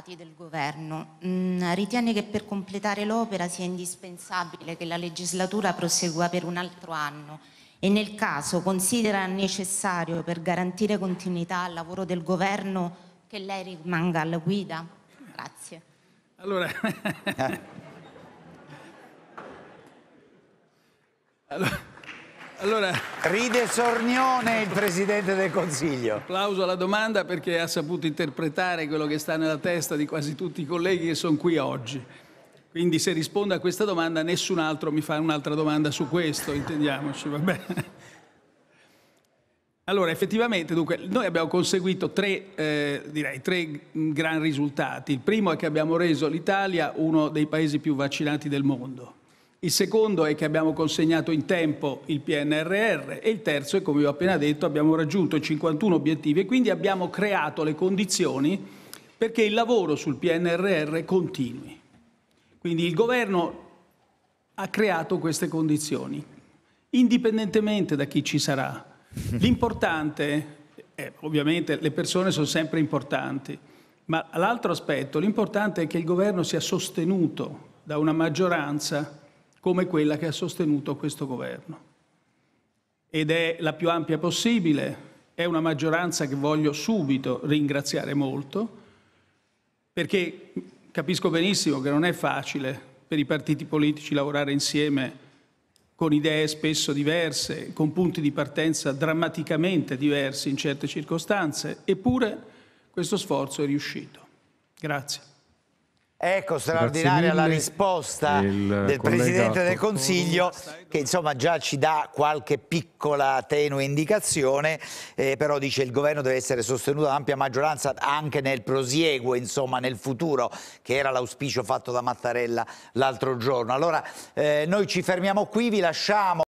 risultati del governo. Mm, ritiene che per completare l'opera sia indispensabile che la legislatura prosegua per un altro anno e nel caso considera necessario per garantire continuità al lavoro del governo che lei rimanga alla guida? Grazie. Allora, allora... Allora... Ride Sornione, il Presidente del Consiglio. Applauso alla domanda perché ha saputo interpretare quello che sta nella testa di quasi tutti i colleghi che sono qui oggi. Quindi se rispondo a questa domanda nessun altro mi fa un'altra domanda su questo, intendiamoci, va bene? Allora, effettivamente, dunque, noi abbiamo conseguito tre, eh, direi, tre gran risultati. Il primo è che abbiamo reso l'Italia uno dei paesi più vaccinati del mondo il secondo è che abbiamo consegnato in tempo il PNRR e il terzo è, come vi ho appena detto, abbiamo raggiunto 51 obiettivi e quindi abbiamo creato le condizioni perché il lavoro sul PNRR continui. Quindi il governo ha creato queste condizioni, indipendentemente da chi ci sarà. L'importante, è, ovviamente le persone sono sempre importanti, ma l'altro aspetto, l'importante è che il governo sia sostenuto da una maggioranza come quella che ha sostenuto questo governo. Ed è la più ampia possibile, è una maggioranza che voglio subito ringraziare molto, perché capisco benissimo che non è facile per i partiti politici lavorare insieme con idee spesso diverse, con punti di partenza drammaticamente diversi in certe circostanze, eppure questo sforzo è riuscito. Grazie. Ecco, straordinaria la risposta del Presidente del Consiglio che insomma già ci dà qualche piccola tenue indicazione, eh, però dice che il governo deve essere sostenuto da ampia maggioranza anche nel prosieguo, insomma nel futuro, che era l'auspicio fatto da Mattarella l'altro giorno. Allora eh, noi ci fermiamo qui, vi lasciamo.